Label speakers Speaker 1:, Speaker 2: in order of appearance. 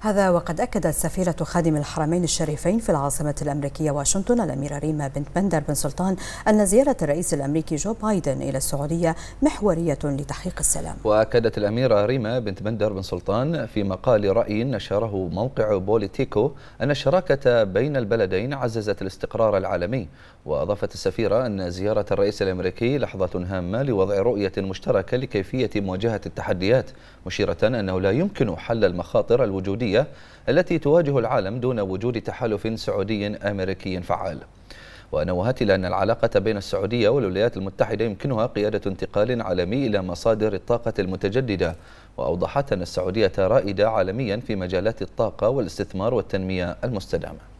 Speaker 1: هذا
Speaker 2: وقد أكدت سفيرة خادم الحرمين الشريفين في العاصمة الأمريكية واشنطن الأميرة ريما بنت بندر بن سلطان أن زيارة الرئيس الأمريكي جو بايدن إلى السعودية محورية لتحقيق السلام
Speaker 3: وأكدت الأميرة ريما بنت بندر بن سلطان في مقال رأي نشره موقع بوليتيكو أن الشراكة بين البلدين عززت الاستقرار العالمي وأضافت السفيرة أن زيارة الرئيس الأمريكي لحظة هامة لوضع رؤية مشتركة لكيفية مواجهة التحديات مشيرة أنه لا يمكن حل المخاطر الوجودية السعودية التي تواجه العالم دون وجود تحالف سعودي أمريكي فعال ونوهت إلى أن العلاقة بين السعودية والولايات المتحدة يمكنها قيادة انتقال عالمي إلى مصادر الطاقة المتجددة وأوضحت أن السعودية رائدة عالميا في مجالات الطاقة والاستثمار والتنمية المستدامة